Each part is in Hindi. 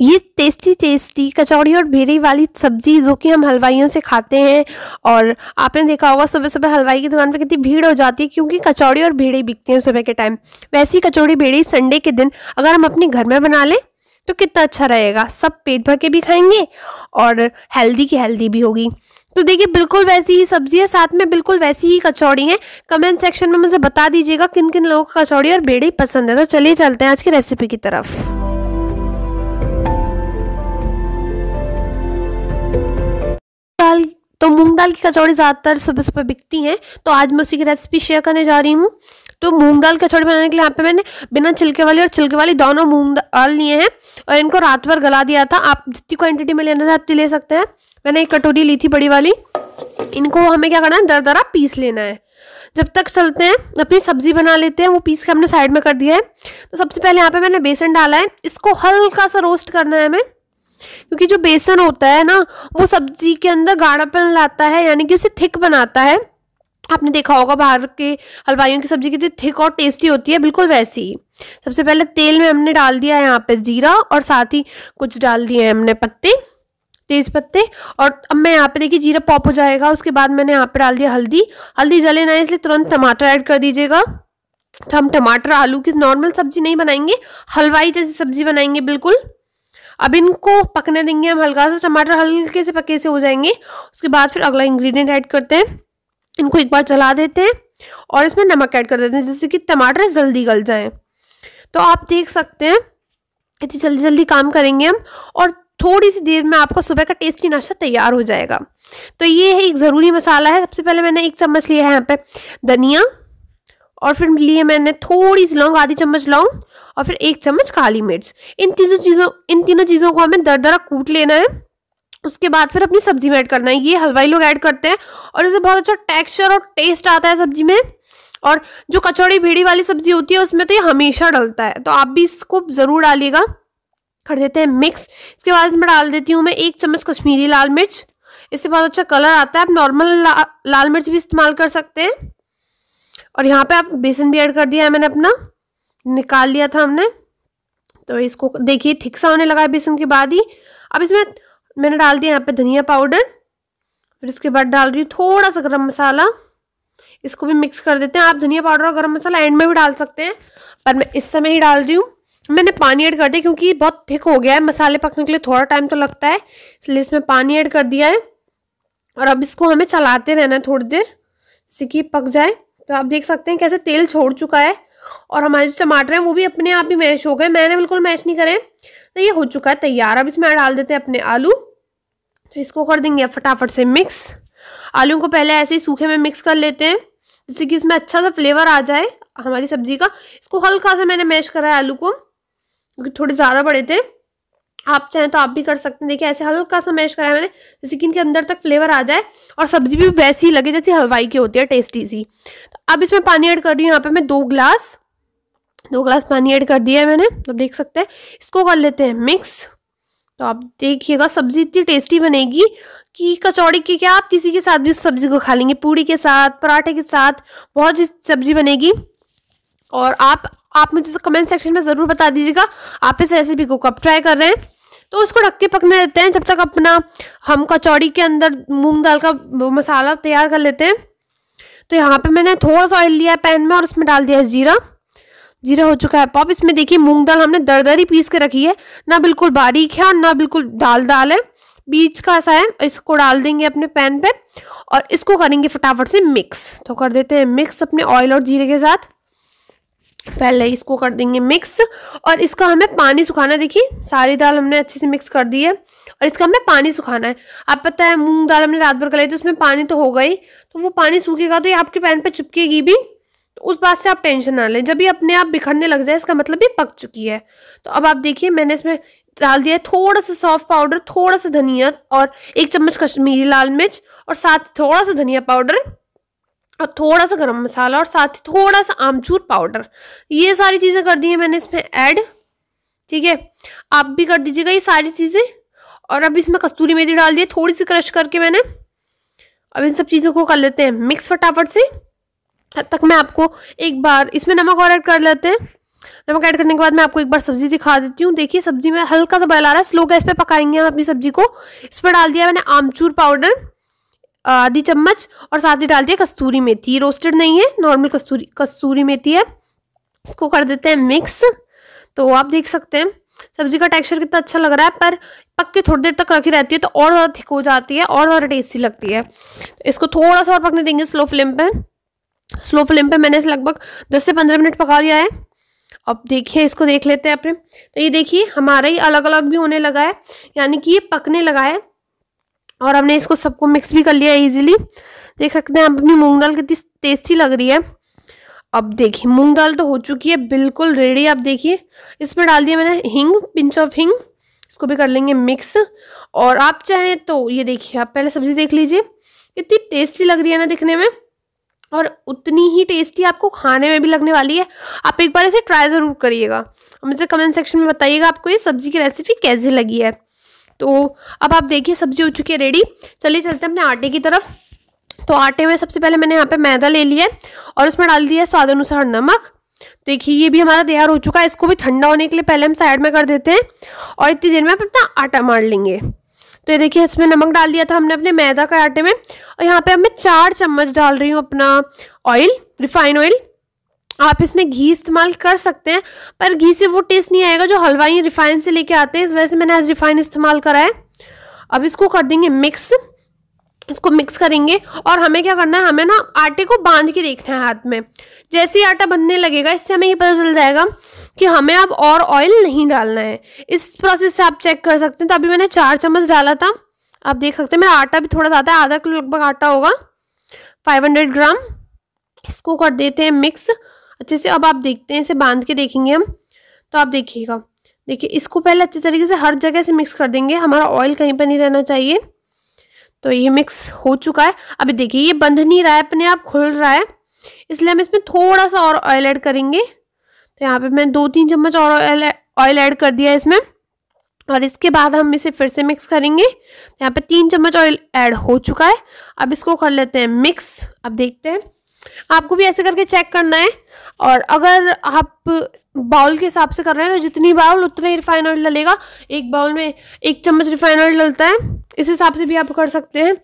ये टेस्टी टेस्टी कचौड़ी और भेरी वाली सब्जी जो कि हम हलवाइयों से खाते हैं और आपने देखा होगा सुबह सुबह हलवाई की दुकान पर कितनी भीड़ हो जाती है क्योंकि कचौड़ी और भेड़े बिकती हैं सुबह के टाइम वैसी कचौड़ी भेड़ी संडे के दिन अगर हम अपने घर में बना लें तो कितना अच्छा रहेगा सब पेट भर के भी खाएंगे और हेल्दी की हेल्दी भी होगी तो देखिए बिल्कुल वैसी ही सब्जी है साथ में बिल्कुल वैसी ही कचौड़ी है कमेंट सेक्शन में मुझे बता दीजिएगा किन किन लोगों को कचौड़ी और बेड़ी पसंद है तो चलिए चलते हैं आज की रेसिपी की तरफ तो मूंग दाल की कचौड़ी ज़्यादातर सुबह सुबह बिकती हैं तो आज मैं उसी की रेसिपी शेयर करने जा रही हूँ तो मूंग दाल कचौड़ी बनाने के लिए यहाँ पे मैंने बिना छिलके वाली और छिलके वाली दोनों मूंग दाल लिए हैं और इनको रात भर गला दिया था आप जितनी क्वांटिटी में लेना चाहती ले सकते हैं मैंने एक कटोरी ली थी बड़ी वाली इनको हमें क्या करना है दर दरा पीस लेना है जब तक चलते हैं अपनी सब्जी बना लेते हैं वो पीस के हमने साइड में कर दिया है तो सबसे पहले यहाँ पे मैंने बेसन डाला है इसको हल्का सा रोस्ट करना है हमें क्योंकि जो बेसन होता है ना वो सब्जी के अंदर गाढ़ापन लाता है यानी कि उसे थिक बनाता है आपने देखा होगा बाहर के हलवाइयों की सब्जी कितनी थिक और टेस्टी होती है बिल्कुल वैसी ही सबसे पहले तेल में हमने डाल दिया है यहाँ पे जीरा और साथ ही कुछ डाल दिए हैं हमने पत्ते तेज पत्ते और अब मैं यहाँ पे देखिए जीरा पॉप हो जाएगा उसके बाद मैंने यहाँ पे डाल दिया हल्दी हल्दी जले ना इसलिए तुरंत टमाटर ऐड कर दीजिएगा तो हम टमाटर आलू की नॉर्मल सब्जी नहीं बनाएंगे हलवाई जैसी सब्जी बनाएंगे बिल्कुल अब इनको पकने देंगे हम हल्का सा टमाटर हल्के से पके से हो जाएंगे उसके बाद फिर अगला इंग्रेडिएंट ऐड करते हैं इनको एक बार चला देते हैं और इसमें नमक ऐड कर देते हैं जिससे कि टमाटर जल्दी गल जाएँ तो आप देख सकते हैं इतनी जल्दी जल्दी काम करेंगे हम और थोड़ी सी देर में आपका सुबह का टेस्टी नाश्ता तैयार हो जाएगा तो ये है एक ज़रूरी मसाला है सबसे पहले मैंने एक चम्मच लिया है यहाँ पे धनिया और फिर लिए मैंने थोड़ी सी लौंग आधी चम्मच लौंग और फिर एक चम्मच काली मिर्च इन तीनों चीज़ों इन तीनों चीज़ों को हमें दर दरा कूट लेना है उसके बाद फिर अपनी सब्जी में ऐड करना है ये हलवाई लोग ऐड करते हैं और इसे बहुत अच्छा टेक्सचर और टेस्ट आता है सब्जी में और जो कचौड़ी भेड़ी वाली सब्जी होती है उसमें तो ये हमेशा डलता है तो आप भी इसको ज़रूर डालिएगा कर देते हैं मिक्स इसके बाद इसमें डाल देती हूँ मैं एक चम्मच कश्मीरी लाल मिर्च इससे बहुत अच्छा कलर आता है आप नॉर्मल ला, लाल मिर्च भी इस्तेमाल कर सकते हैं और यहाँ पे आप बेसन भी ऐड कर दिया है मैंने अपना निकाल लिया था हमने तो इसको देखिए थिक सा होने लगा है बेसन के बाद ही अब इसमें मैंने डाल दिया यहाँ पे धनिया पाउडर फिर इसके बाद डाल रही हूँ थोड़ा सा गरम मसाला इसको भी मिक्स कर देते हैं आप धनिया पाउडर और गरम मसाला एंड में भी डाल सकते हैं पर मैं इस समय ही डाल रही हूँ मैंने पानी ऐड कर दिया क्योंकि बहुत थिक हो गया है मसाले पकने के लिए थोड़ा टाइम तो लगता है इसलिए इसमें पानी ऐड कर दिया है और अब इसको हमें चलाते रहना है थोड़ी देर जिससे कि पक जाए तो आप देख सकते हैं कैसे तेल छोड़ चुका है और हमारे जो टमाटर हैं वो भी अपने आप ही मैश हो गए मैंने बिल्कुल मैश नहीं करे तो ये हो चुका है तैयार अब इसमें डाल देते हैं अपने आलू तो इसको कर देंगे फटाफट से मिक्स आलू को पहले ऐसे ही सूखे में मिक्स कर लेते हैं जिससे कि इसमें अच्छा सा फ्लेवर आ जाए हमारी सब्जी का इसको हल्का सा मैंने मैश करा है आलू को क्योंकि थोड़े ज़्यादा बड़े थे आप चाहें तो आप भी कर सकते हैं देखिए ऐसे हल्का सा मैश कराया मैंने जैसे कि इनके अंदर तक फ्लेवर आ जाए और सब्जी भी वैसी ही लगे जैसी हलवाई की होती है टेस्टी सी तो अब इसमें पानी ऐड कर रही हूँ यहाँ पे मैं दो ग्लास दो ग्लास पानी ऐड कर दिया है मैंने तो देख सकते हैं इसको कर लेते हैं मिक्स तो आप देखिएगा सब्जी इतनी टेस्टी बनेगी कि कचौड़ी की क्या आप किसी के साथ भी सब्जी को खा लेंगे पूड़ी के साथ पराठे के साथ बहुत ही सब्जी बनेगी और आप आप मुझे कमेंट सेक्शन में ज़रूर बता दीजिएगा आप इस रेसिपी को कब ट्राई कर रहे हैं तो उसको ढक के पकने देते हैं जब तक अपना हम कचौड़ी के अंदर मूंग दाल का मसाला तैयार कर लेते हैं तो यहाँ पे मैंने थोड़ा सा ऑयल लिया है पैन में और उसमें डाल दिया है जीरा जीरा हो चुका है पॉप इसमें देखिए मूंग दाल हमने दर दर ही पीस के रखी है ना बिल्कुल बारीक है और ना बिल्कुल दाल दाल है बीच का सा है इसको डाल देंगे अपने पैन पे और इसको करेंगे फटाफट से मिक्स तो कर देते हैं मिक्स अपने ऑयल और जीरे के साथ पहले इसको कर देंगे मिक्स और इसका हमें पानी सुखाना देखिए सारी दाल हमने अच्छे से मिक्स कर दी है और इसका हमें पानी सुखाना है आप पता है मूंग दाल हमने रात भर कलाई तो उसमें पानी तो होगा ही तो वो पानी सूखेगा तो ये आपके पैन पे चिपकेगी भी तो उस बात से आप टेंशन ना लें जब भी अपने आप बिखरने लग जाए इसका मतलब ये पक चुकी है तो अब आप देखिए मैंने इसमें डाल दिया है थोड़ा सा सॉफ्ट पाउडर थोड़ा सा धनिया और एक चम्मच कश्मीरी लाल मिर्च और साथ थोड़ा सा धनिया पाउडर और थोड़ा सा गरम मसाला और साथ ही थोड़ा सा आमचूर पाउडर ये सारी चीज़ें कर दी हैं मैंने इसमें ऐड ठीक है आप भी कर दीजिएगा ये सारी चीज़ें और अब इसमें कस्तूरी मेथी डाल दी थोड़ी सी क्रश करके मैंने अब इन सब चीज़ों को कर लेते हैं मिक्स फटाफट से तब तक मैं आपको एक बार इसमें नमक और ऐड कर लेते हैं नमक ऐड करने के बाद मैं आपको एक बार सब्जी दिखा देती हूँ देखिए सब्जी में हल्का सा बैल आ रहा है स्लो गैस पे पकाएंगे हम अपनी सब्जी को इस पर डाल दिया मैंने आमचूर पाउडर आधी चम्मच और साथ ही डाल दिया कस्तूरी मेथी रोस्टेड नहीं है नॉर्मल कस्तूरी कस्तूरी मेथी है इसको कर देते हैं मिक्स तो आप देख सकते हैं सब्जी का टेक्सचर कितना अच्छा लग रहा है पर पक के थोड़ी देर तक रखी रहती है तो और ज़्यादा थिक हो जाती है और ज़्यादा टेस्टी लगती है इसको थोड़ा सा और पकने देंगे स्लो फ्लेम पे स्लो फ्लेम पे मैंने इसे लगभग 10 से 15 मिनट पका लिया है अब देखिए इसको देख लेते हैं अपने तो ये देखिए हमारा ही अलग अलग भी होने लगा है यानी कि ये पकने लगा है और हमने इसको सबको मिक्स भी कर लिया इजीली देख सकते हैं अपनी मूंग दाल कितनी टेस्टी लग रही है अब देखिए मूंग दाल तो हो चुकी है बिल्कुल रेडी आप देखिए इसमें डाल दिया मैंने हिंग पिंच ऑफ हिंग इसको भी कर लेंगे मिक्स और आप चाहें तो ये देखिए आप पहले सब्ज़ी देख लीजिए इतनी टेस्टी लग रही है ना दिखने में और उतनी ही टेस्टी आपको खाने में भी लगने वाली है आप एक बार इसे ट्राई ज़रूर करिएगा और मुझे कमेंट सेक्शन में बताइएगा आपको ये सब्ज़ी की रेसिपी कैसी लगी है तो अब आप देखिए सब्जी हो चुकी है रेडी चलिए चलते हैं अपने आटे की तरफ तो आटे में सबसे पहले मैंने यहाँ पे मैदा ले लिया है और उसमें डाल दिया है स्वाद अनुसार नमक देखिए ये भी हमारा तैयार हो चुका है इसको भी ठंडा होने के लिए पहले हम साइड में कर देते हैं और इतनी देर में आप अपना आटा मार लेंगे तो ये देखिए इसमें नमक डाल दिया था हमने अपने मैदा के आटे में और यहाँ पे अब मैं चार चम्मच डाल रही हूँ अपना ऑयल रिफाइन ऑयल आप इसमें घी इस्तेमाल कर सकते हैं पर घी से वो टेस्ट नहीं आएगा जो हलवाई रिफाइन से लेके आते हैं इस वजह से मैंने आज रिफाइन इस्तेमाल करा है अब इसको कर देंगे मिक्स इसको मिक्स करेंगे और हमें क्या करना है हमें ना आटे को बांध के देखना है हाथ में जैसे ही आटा बनने लगेगा इससे हमें ये पता चल जाएगा कि हमें अब और ऑयल नहीं डालना है इस प्रोसेस से आप चेक कर सकते हैं तो अभी मैंने चार चम्मच डाला था आप देख सकते हैं मेरा आटा भी थोड़ा ज़्यादा है आधा किलो लगभग आटा होगा 500 ग्राम इसको कर देते हैं मिक्स अच्छे से अब आप देखते हैं इसे बांध के देखेंगे हम तो आप देखिएगा देखिए इसको पहले अच्छे तरीके से हर जगह से मिक्स कर देंगे हमारा ऑयल कहीं पर नहीं रहना चाहिए तो ये मिक्स हो चुका है अभी देखिए ये बंध नहीं रहा है अपने आप खुल रहा है इसलिए हम इसमें थोड़ा सा और ऑयल ऐड करेंगे तो यहाँ पे मैं दो तीन चम्मच और ऑयल ऑयल ऐड कर दिया इसमें और इसके बाद हम इसे फिर से मिक्स करेंगे यहाँ पे तीन चम्मच ऑयल ऐड हो चुका है अब इसको कर लेते हैं मिक्स अब देखते हैं आपको भी ऐसे करके चेक करना है और अगर आप बाउल के हिसाब से कर रहे हैं तो जितनी बाउल उतना ही रिफाइन ऑयल डलेगा एक बाउल में एक चम्मच रिफाइन ऑयल डलता है इस हिसाब से भी आप कर सकते हैं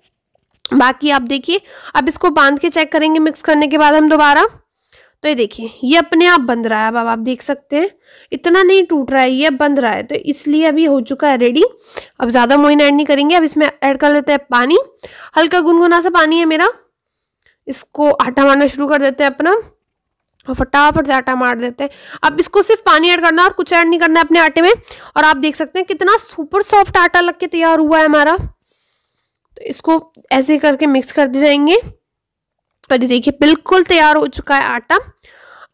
बाकी आप देखिए अब इसको बांध के चेक करेंगे मिक्स करने के बाद हम दोबारा तो ये देखिए ये अपने आप बंद रहा है अब आप देख सकते हैं इतना नहीं टूट रहा है ये बंद रहा है तो इसलिए अभी हो चुका है रेडी अब ज़्यादा मोइन ऐड नहीं करेंगे अब इसमें ऐड कर लेते हैं पानी हल्का गुनगुना सा पानी है मेरा इसको आटा मारना शुरू कर देते हैं अपना और फटाफट से आटा मार देते हैं अब इसको सिर्फ पानी ऐड करना और कुछ ऐड नहीं करना है अपने आटे में और आप देख सकते हैं कितना सुपर सॉफ्ट आटा लग के तैयार हुआ है हमारा तो इसको ऐसे करके मिक्स कर दी जाएंगे और ये देखिए बिल्कुल तैयार हो चुका है आटा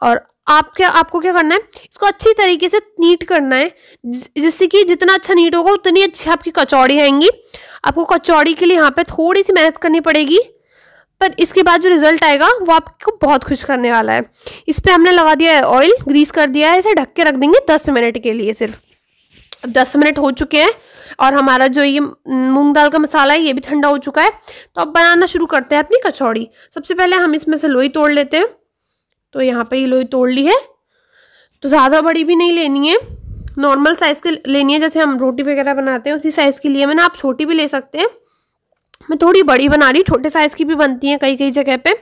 और आप क्या आपको क्या करना है इसको अच्छी तरीके से नीट करना है जिससे कि जितना अच्छा नीट होगा उतनी अच्छी आपकी कचौड़ी आएंगी आपको कचौड़ी के लिए यहाँ पे थोड़ी सी मेहनत करनी पड़ेगी पर इसके बाद जो रिजल्ट आएगा वो आपको बहुत खुश करने वाला है इस पर हमने लगा दिया है ऑयल ग्रीस कर दिया है इसे ढक के रख देंगे दस मिनट के लिए सिर्फ अब दस मिनट हो चुके हैं और हमारा जो ये मूंग दाल का मसाला है ये भी ठंडा हो चुका है तो अब बनाना शुरू करते हैं अपनी कचौड़ी सबसे पहले हम इसमें से लोई तोड़ लेते हैं तो यहाँ पर ये लोई तोड़ ली है तो ज़्यादा बड़ी भी नहीं लेनी है नॉर्मल साइज़ की लेनी है जैसे हम रोटी वगैरह बनाते हैं उसी साइज़ के लिए मैंने आप छोटी भी ले सकते हैं मैं थोड़ी बड़ी बना रही छोटे साइज की भी बनती हैं कई कई जगह पे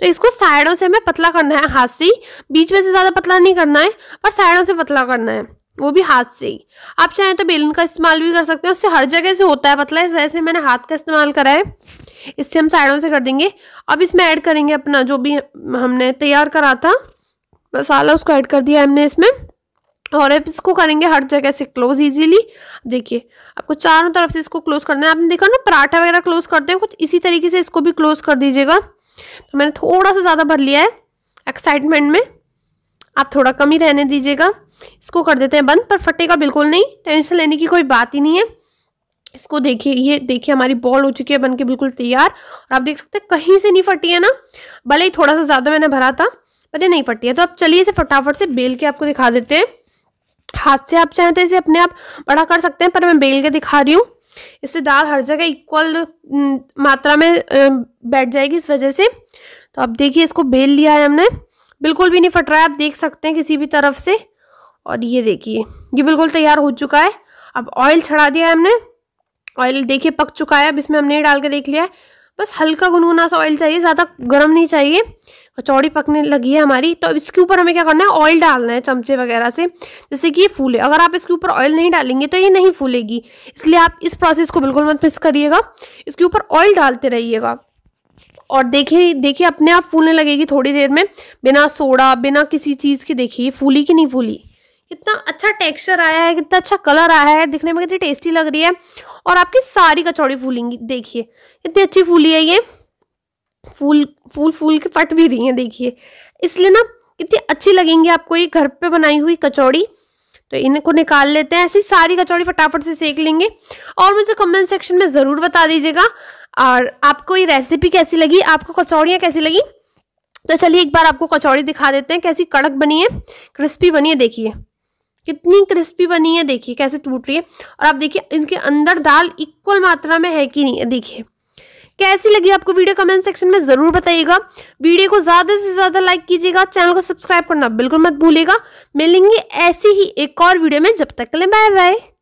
तो इसको साइडों से हमें पतला करना है हाथ से ही बीच में से ज़्यादा पतला नहीं करना है पर साइडों से पतला करना है वो भी हाथ से ही आप चाहें तो बेलन का इस्तेमाल भी कर सकते हैं उससे हर जगह से होता है पतला इस वजह से मैंने हाथ का इस्तेमाल करा है इससे हम साइडों से कर देंगे अब इसमें ऐड करेंगे अपना जो भी हमने तैयार करा था मसाला उसको ऐड कर दिया हमने इसमें और आप इसको करेंगे हर जगह से क्लोज इजीली देखिए आपको चारों तरफ से इसको क्लोज करना है आपने देखा ना पराठा वगैरह क्लोज करते हैं कुछ इसी तरीके से इसको भी क्लोज कर दीजिएगा तो मैंने थोड़ा सा ज़्यादा भर लिया है एक्साइटमेंट में आप थोड़ा कम ही रहने दीजिएगा इसको कर देते हैं बंद पर फटेगा बिल्कुल नहीं टेंशन लेने की कोई बात ही नहीं है इसको देखिए ये देखिए हमारी बॉल हो चुकी है बनके बिल्कुल तैयार और आप देख सकते हैं कहीं से नहीं फटी है ना भले ही थोड़ा सा ज़्यादा मैंने भरा था पर ये नहीं फटी है तो आप चलिए इसे फटाफट से बेल के आपको दिखा देते हैं हाथ से आप चाहें तो इसे अपने आप बड़ा कर सकते हैं पर मैं बेल के दिखा रही हूँ इससे दाल हर जगह इक्वल मात्रा में बैठ जाएगी इस वजह से तो आप देखिए इसको बेल लिया है हमने बिल्कुल भी नहीं फट रहा है आप देख सकते हैं किसी भी तरफ से और ये देखिए ये बिल्कुल तैयार हो चुका है अब ऑयल छड़ा दिया है हमने ऑयल देखिए पक चुका है अब इसमें हमने डाल के देख लिया है बस हल्का गुनगुना सा ऑयल चाहिए ज़्यादा गर्म नहीं चाहिए कचौड़ी पकने लगी है हमारी तो अब इसके ऊपर हमें क्या करना है ऑयल डालना है चमचे वगैरह से जैसे कि ये फूले अगर आप इसके ऊपर ऑयल नहीं डालेंगे तो ये नहीं फूलेगी इसलिए आप इस प्रोसेस को बिल्कुल मत मिस करिएगा इसके ऊपर ऑयल डालते रहिएगा और देखिए देखिए अपने आप फूलने लगेगी थोड़ी देर में बिना सोडा बिना किसी चीज़ के देखिए फूली कि नहीं फूली कितना अच्छा टेक्सचर आया है कितना अच्छा कलर आया है दिखने में कितनी टेस्टी लग रही है और आपकी सारी कचौड़ी फूलेंगी देखिए कितनी अच्छी फूली है ये फूल फूल फूल के फट भी रही हैं देखिए इसलिए ना कितनी अच्छी लगेंगी आपको ये घर पे बनाई हुई कचौड़ी तो इनको निकाल लेते हैं ऐसी सारी कचौड़ी फटाफट से सेक लेंगे और मुझे कमेंट सेक्शन में ज़रूर बता दीजिएगा और आपको ये रेसिपी कैसी लगी आपको कचौड़ियाँ कैसी लगी तो चलिए एक बार आपको कचौड़ी दिखा देते हैं कैसी कड़क बनी है क्रिस्पी बनी है देखिए कितनी क्रिस्पी बनी है देखिए कैसे टूट रही है और आप देखिए इनके अंदर दाल इक्वल मात्रा में है कि नहीं देखिए कैसी लगी आपको वीडियो कमेंट सेक्शन में जरूर बताइएगा वीडियो को ज्यादा से ज्यादा लाइक कीजिएगा चैनल को सब्सक्राइब करना बिल्कुल मत भूलिएगा मिलेंगे ऐसी ही एक और वीडियो में जब तक के लिए बाय बाय